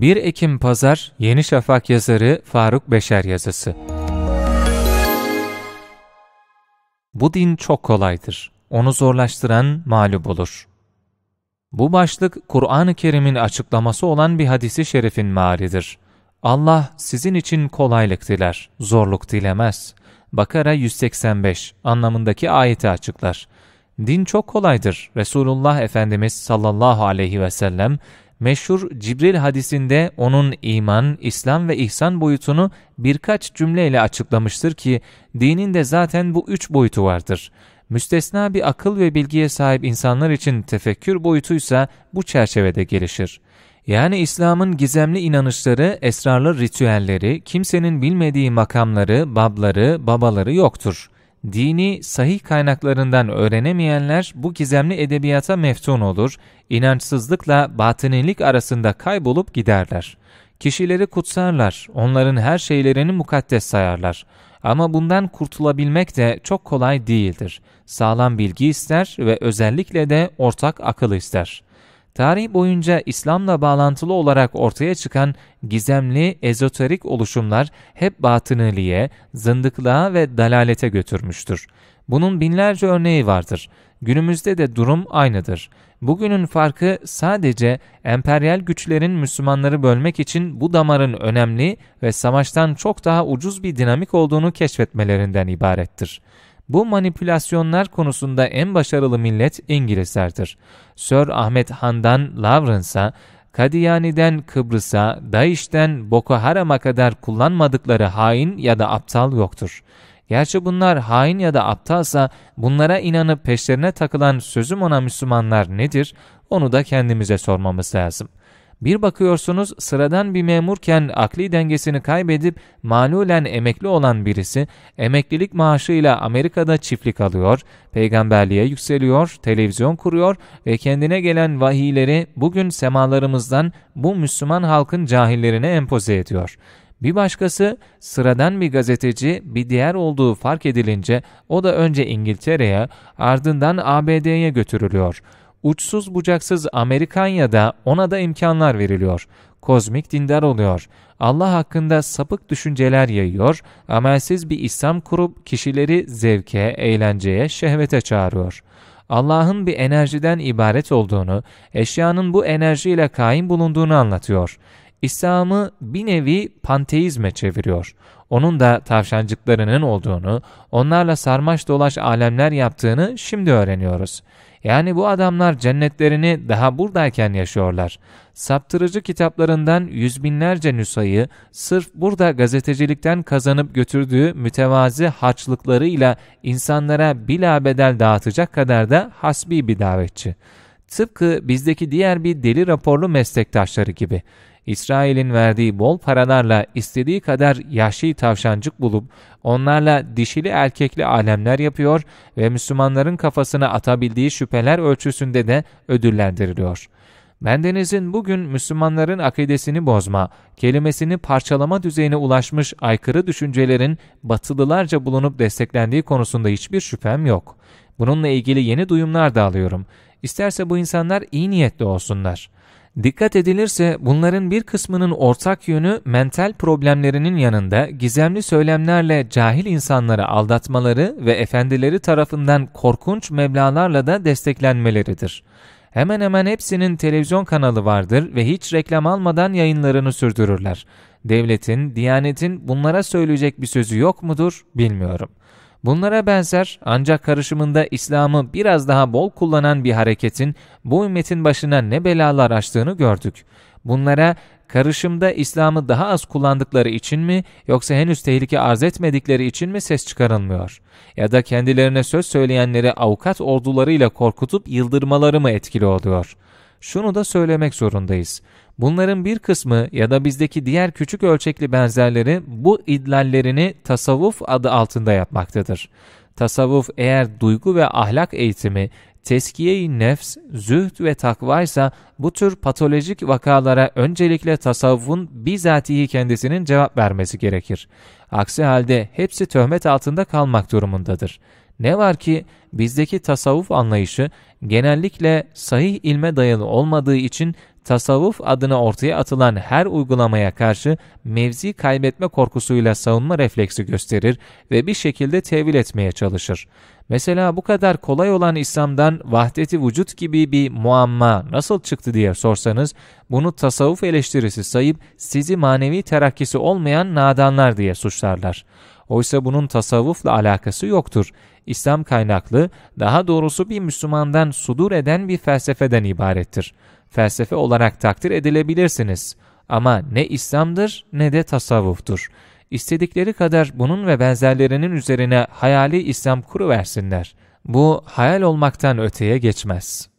1 Ekim Pazar Yeni Şafak yazarı Faruk Beşer yazısı. Bu din çok kolaydır. Onu zorlaştıran mağlup olur. Bu başlık Kur'an-ı Kerim'in açıklaması olan bir hadisi şerifin mealidir. Allah sizin için kolaylık diler, zorluk dilemez. Bakara 185 anlamındaki ayeti açıklar. Din çok kolaydır. Resulullah Efendimiz sallallahu aleyhi ve sellem meşhur Cibril hadisinde onun iman, İslam ve ihsan boyutunu birkaç cümleyle açıklamıştır ki dininde zaten bu üç boyutu vardır. Müstesna bir akıl ve bilgiye sahip insanlar için tefekkür boyutuysa bu çerçevede gelişir. Yani İslam'ın gizemli inanışları, esrarlı ritüelleri, kimsenin bilmediği makamları, babları, babaları yoktur.'' dini sahih kaynaklarından öğrenemeyenler bu gizemli edebiyata meftun olur, inançsızlıkla batınilik arasında kaybolup giderler. Kişileri kutsarlar, onların her şeylerini mukaddes sayarlar. Ama bundan kurtulabilmek de çok kolay değildir. Sağlam bilgi ister ve özellikle de ortak akıl ister tarih boyunca İslam'la bağlantılı olarak ortaya çıkan gizemli ezoterik oluşumlar hep batıniliğe, zındıklığa ve dalalete götürmüştür. Bunun binlerce örneği vardır. Günümüzde de durum aynıdır. Bugünün farkı sadece emperyal güçlerin Müslümanları bölmek için bu damarın önemli ve savaştan çok daha ucuz bir dinamik olduğunu keşfetmelerinden ibarettir. Bu manipülasyonlar konusunda en başarılı millet İngilizlerdir. Sir Ahmet Han'dan Lawrence'a, Kadiyani'den Kıbrıs'a, Daiş'ten Boko Haram'a kadar kullanmadıkları hain ya da aptal yoktur. Gerçi bunlar hain ya da aptalsa bunlara inanıp peşlerine takılan sözüm ona Müslümanlar nedir onu da kendimize sormamız lazım.'' Bir bakıyorsunuz sıradan bir memurken akli dengesini kaybedip malulen emekli olan birisi emeklilik maaşıyla Amerika'da çiftlik alıyor, peygamberliğe yükseliyor, televizyon kuruyor ve kendine gelen vahiyleri bugün semalarımızdan bu Müslüman halkın cahillerine empoze ediyor. Bir başkası sıradan bir gazeteci bir diğer olduğu fark edilince o da önce İngiltere'ye ardından ABD'ye götürülüyor.'' uçsuz bucaksız Amerikanya'da ona da imkanlar veriliyor. Kozmik dindar oluyor. Allah hakkında sapık düşünceler yayıyor, amelsiz bir İslam kurup kişileri zevke, eğlenceye, şehvete çağırıyor. Allah'ın bir enerjiden ibaret olduğunu, eşyanın bu enerjiyle kaim bulunduğunu anlatıyor. İslam'ı bir nevi panteizme çeviriyor onun da tavşancıklarının olduğunu, onlarla sarmaş dolaş alemler yaptığını şimdi öğreniyoruz. Yani bu adamlar cennetlerini daha buradayken yaşıyorlar. Saptırıcı kitaplarından yüz binlerce nüsayı sırf burada gazetecilikten kazanıp götürdüğü mütevazi haçlıklarıyla insanlara bila bedel dağıtacak kadar da hasbi bir davetçi.'' tıpkı bizdeki diğer bir deli raporlu meslektaşları gibi. İsrail'in verdiği bol paralarla istediği kadar yaşlı tavşancık bulup onlarla dişili erkekli alemler yapıyor ve Müslümanların kafasına atabildiği şüpheler ölçüsünde de ödüllendiriliyor.'' Bendenizin bugün Müslümanların akidesini bozma, kelimesini parçalama düzeyine ulaşmış aykırı düşüncelerin batılılarca bulunup desteklendiği konusunda hiçbir şüphem yok. Bununla ilgili yeni duyumlar da alıyorum. İsterse bu insanlar iyi niyetli olsunlar. Dikkat edilirse bunların bir kısmının ortak yönü mental problemlerinin yanında gizemli söylemlerle cahil insanları aldatmaları ve efendileri tarafından korkunç meblalarla da desteklenmeleridir. Hemen hemen hepsinin televizyon kanalı vardır ve hiç reklam almadan yayınlarını sürdürürler. Devletin, diyanetin bunlara söyleyecek bir sözü yok mudur bilmiyorum.'' Bunlara benzer ancak karışımında İslam'ı biraz daha bol kullanan bir hareketin bu ümmetin başına ne belalar açtığını gördük. Bunlara karışımda İslam'ı daha az kullandıkları için mi yoksa henüz tehlike arz etmedikleri için mi ses çıkarılmıyor? Ya da kendilerine söz söyleyenleri avukat ordularıyla korkutup yıldırmaları mı etkili oluyor? şunu da söylemek zorundayız. Bunların bir kısmı ya da bizdeki diğer küçük ölçekli benzerleri bu idlallerini tasavvuf adı altında yapmaktadır. Tasavvuf eğer duygu ve ahlak eğitimi, teskiye-i nefs, zühd ve takva ise bu tür patolojik vakalara öncelikle tasavvufun bizatihi kendisinin cevap vermesi gerekir. Aksi halde hepsi töhmet altında kalmak durumundadır. Ne var ki bizdeki tasavvuf anlayışı genellikle sahih ilme dayalı olmadığı için tasavvuf adına ortaya atılan her uygulamaya karşı mevzi kaybetme korkusuyla savunma refleksi gösterir ve bir şekilde tevil etmeye çalışır. Mesela bu kadar kolay olan İslam'dan vahdeti vücut gibi bir muamma nasıl çıktı diye sorsanız, bunu tasavvuf eleştirisi sayıp sizi manevi terakkisi olmayan nadanlar diye suçlarlar. Oysa bunun tasavvufla alakası yoktur. İslam kaynaklı, daha doğrusu bir Müslümandan sudur eden bir felsefeden ibarettir. Felsefe olarak takdir edilebilirsiniz ama ne İslam'dır ne de tasavvuftur. İstedikleri kadar bunun ve benzerlerinin üzerine hayali İslam kuruversinler. Bu hayal olmaktan öteye geçmez.''